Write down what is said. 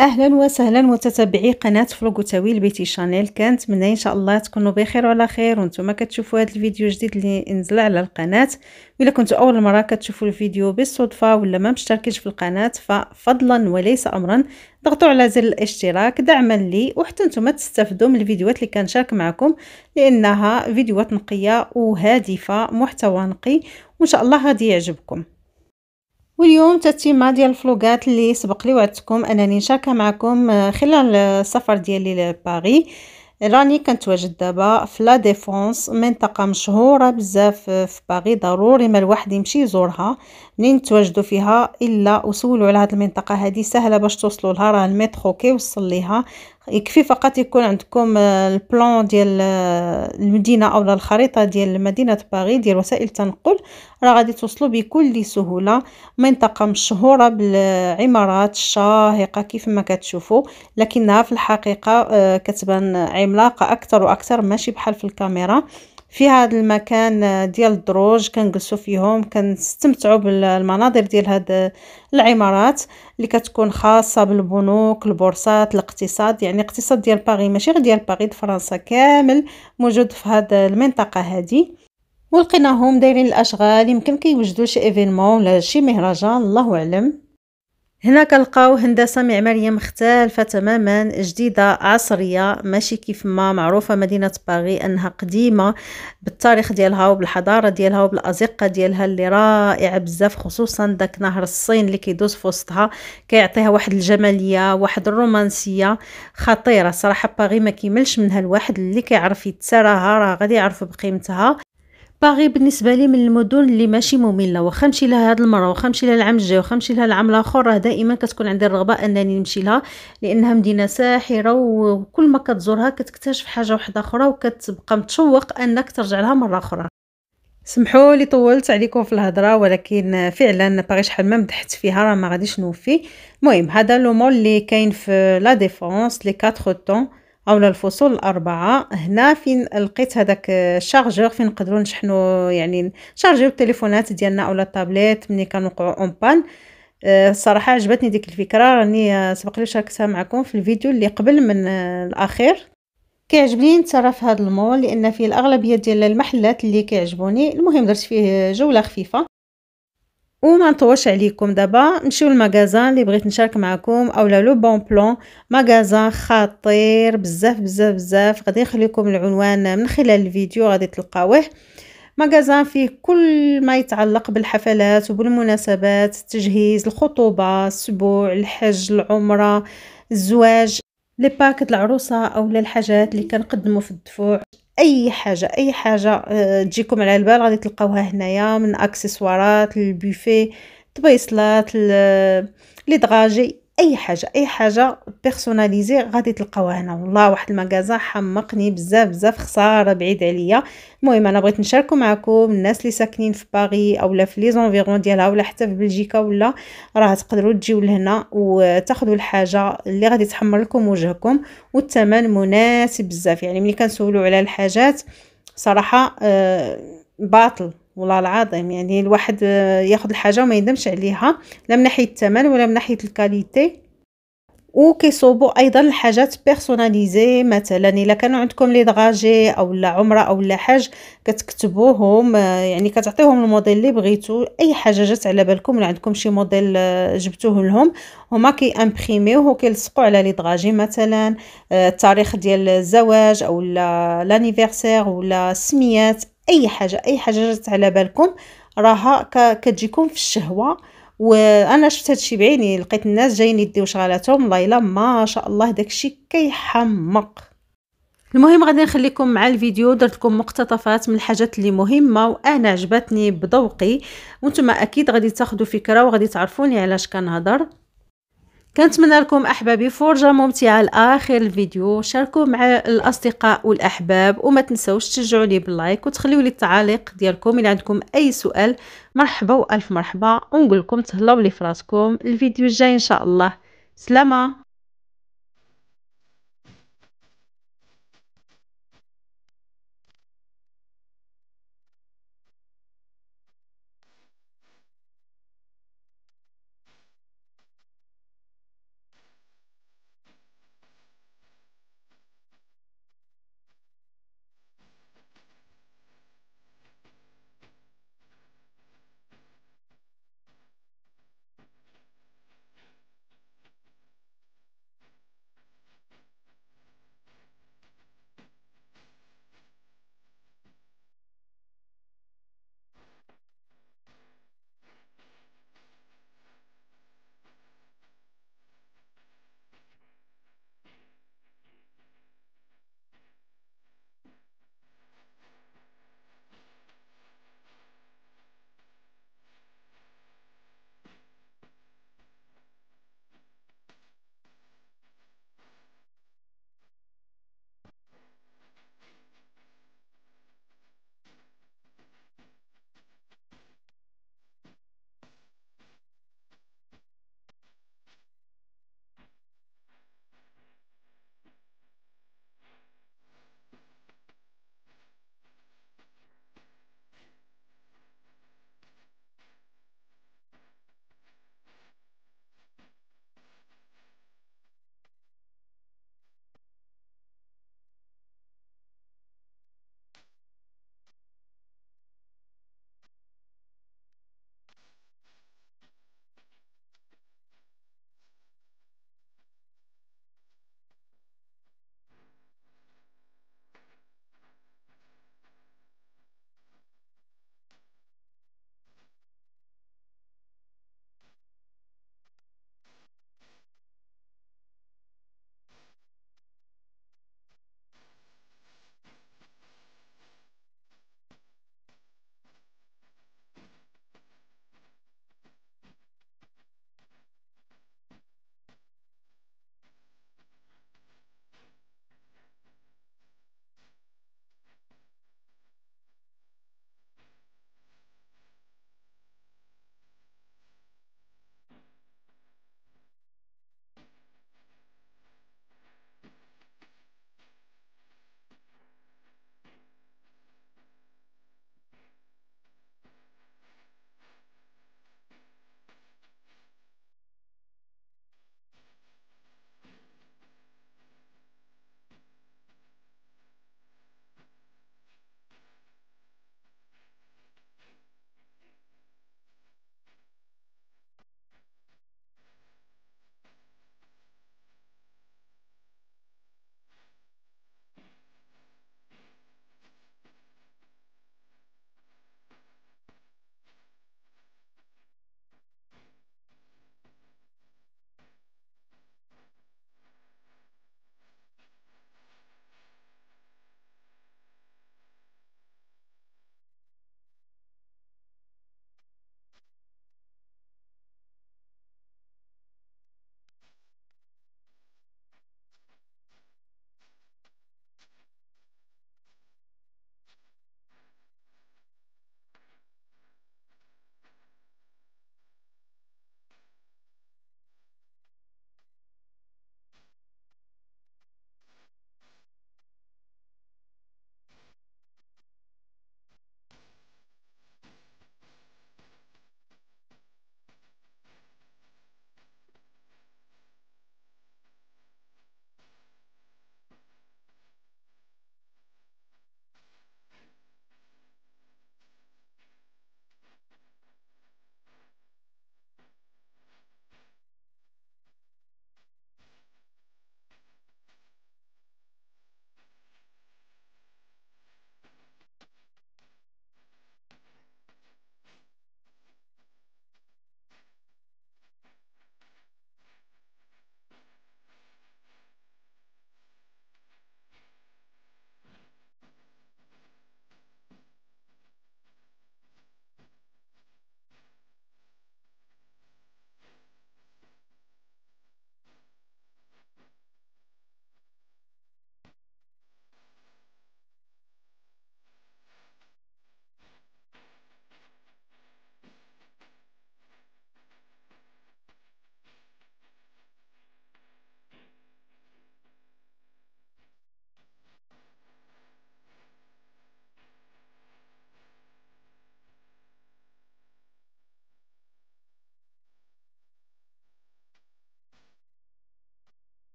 اهلا وسهلا متتبعي قناه فروق لبيتي بيتي شانيل كنتمنى ان شاء الله تكونوا بخير وعلى خير وانتم كتشوفوا هذا الفيديو جديد اللي نزل على القناه الا كنتوا اول مره كتشوفوا الفيديو بالصدفه ولا ما مشتركينش في القناه ففضلا وليس امرا ضغطوا على زر الاشتراك دعما لي وحتى نتوما تستافدوا من الفيديوهات اللي كنشارك معكم لانها فيديوهات نقيه وهادفه محتوى نقي وان شاء الله غادي يعجبكم واليوم تتمه ديال الفلوقات اللي سبق لي وعدتكم انني نشاركها معكم آه، خلال السفر ديالي لباري راني كنتواجد دابا في لا ديفونس منطقه مشهوره بزاف آه، في باغي ضروري ما الواحد يمشي يزورها منين تواجدوا فيها الا وسولوا على هذه المنطقه هذه سهله باش توصلوا لها راه المترو كيوصل ليها يكفي فقط يكون عندكم آه، البلان ديال آه، المدينه او الخريطه ديال مدينه باغي ديال وسائل التنقل راه غادي توصلوا بكل سهوله منطقه مشهوره بالعمارات الشاهقه كيف ما كتشوفوا لكنها في الحقيقه آه، كتبان عملاقه اكثر واكثر ماشي بحال في الكاميرا في هذا المكان ديال الدروج كنجلسوا فيهم كنستمتعوا بالمناظر ديال هاد العمارات اللي كتكون خاصه بالبنوك البورصات الاقتصاد يعني الاقتصاد ديال باغي ماشي غير ديال باغي فرنسا كامل موجود في هاد المنطقه هذه ولقيناهم دايرين الاشغال يمكن كيوجدوا شي ايفينمون ولا شي مهرجان الله اعلم هناك لقاو هندسة معمارية مختلفة تماما جديدة عصرية ماشي كيف ما معروفة مدينة باغي أنها قديمة بالتاريخ ديالها وبالحضارة ديالها وبالأزقة ديالها اللي رائعة بزاف خصوصا داك نهر الصين اللي كيدوز في وسطها كيعطيها واحد الجمالية واحد الرومانسية خطيرة صراحة باغي ما كيملش منها الواحد اللي كيعرف يتسراها راه غادي يعرف بقيمتها باغي بالنسبه لي من المدن اللي ماشي ممله واخا نمشي لها هذه المره واخا نمشي لها العام الجاي واخا نمشي لها العام الاخر راه دائما كتكون عندي الرغبه انني نمشي لها لانها مدينه ساحره وكل ما كتزورها كتكتشف حاجه واحده اخرى وكتبقى متشوق انك ترجع لها مره اخرى سمحوا لي طولت عليكم في الهضره ولكن فعلا باغي شحال ما مدحت فيها راه ما غاديش نوفي المهم هذا لو مول اللي كاين في لا ديفونس لي 4 طون او الفصول الاربعه هنا فين لقيت هذاك الشارجور فين نقدروا نشحنوا يعني نشارجيو التليفونات ديالنا اولا الطابليت ملي كنوقعوا اون بان الصراحه آه، عجبتني ديك الفكره راني سبق لي شاركتها معكم في الفيديو اللي قبل من الاخير كيعجبني نتسرى في هذا المول لان فيه الاغلبيه ديال المحلات اللي كيعجبوني المهم درت فيه جوله خفيفه وما نطولش عليكم دابا نمشيو للمغازان اللي بغيت نشارك معكم اولا لو بون بلون مغازان خطير بزاف بزاف بزاف غادي نخليكم العنوان من خلال الفيديو غادي تلقاوه مغازان فيه كل ما يتعلق بالحفلات وبالمناسبات التجهيز الخطوبه السبوع الحج العمره الزواج لي العروسه اولا الحاجات اللي كنقدموا في الدفوع اي حاجه اي حاجه آه، تجيكم على البال غادي تلقاوها هنايا من اكسسوارات للبوفيه طبيصلات لي دراجي اي حاجه اي حاجه بيرسوناليزي غادي تلقاوها هنا والله واحد المغازا حمقني بزاف بزاف خساره بعيد عليا المهم انا بغيت نشاركو معكم الناس اللي ساكنين في او اولا في لي زونفيرون ديالها ولا حتى في بلجيكا ولا راه تقدروا تجيو لهنا وتاخذوا الحاجه اللي غادي تحمر لكم وجهكم والثمن مناسب بزاف يعني ملي كنسولوا على الحاجات صراحه آه، باطل والله العظيم يعني الواحد آه، ياخذ الحاجه وما يندمش عليها لا من ناحيه الثمن ولا من ناحيه الكاليتي وكيصوبوا ايضا الحاجات بيرسوناليزي مثلا الا كانوا عندكم لي دغاجي او لا عمره او لا حاج كتكتبوهم آه، يعني كتعطيهم الموديل اللي بغيتو اي حاجه جات على بالكم ولا عندكم شي موديل آه، جبتوه لهم هما كيامبريميوه وكيلصقوا على لي دغاجي مثلا التاريخ ديال الزواج او لا لانيفيرسير ولا السميات اي حاجه اي حاجه جات على بالكم راها كتجيكم في الشهوه وانا شفت هادشي بعيني لقيت الناس جايين يديو شغلاتهم ليلى ما شاء الله داكشي كيحمق المهم غادي نخليكم مع الفيديو درت لكم مقتطفات من الحاجات اللي مهمه وانا عجبتني بذوقي وانتم اكيد غادي تاخذوا فكره وغادي تعرفوني علاش كنهضر كنتمنى لكم احبابي فرجه ممتعه لاخر الفيديو شاركوه مع الاصدقاء والاحباب وما تنسوش تشجعوا لي باللايك وتخليوا لي التعاليق ديالكم الى عندكم اي سؤال مرحبا والف مرحبا ونقول لكم تهلاو لي فراسكم الفيديو الجاي ان شاء الله سلامه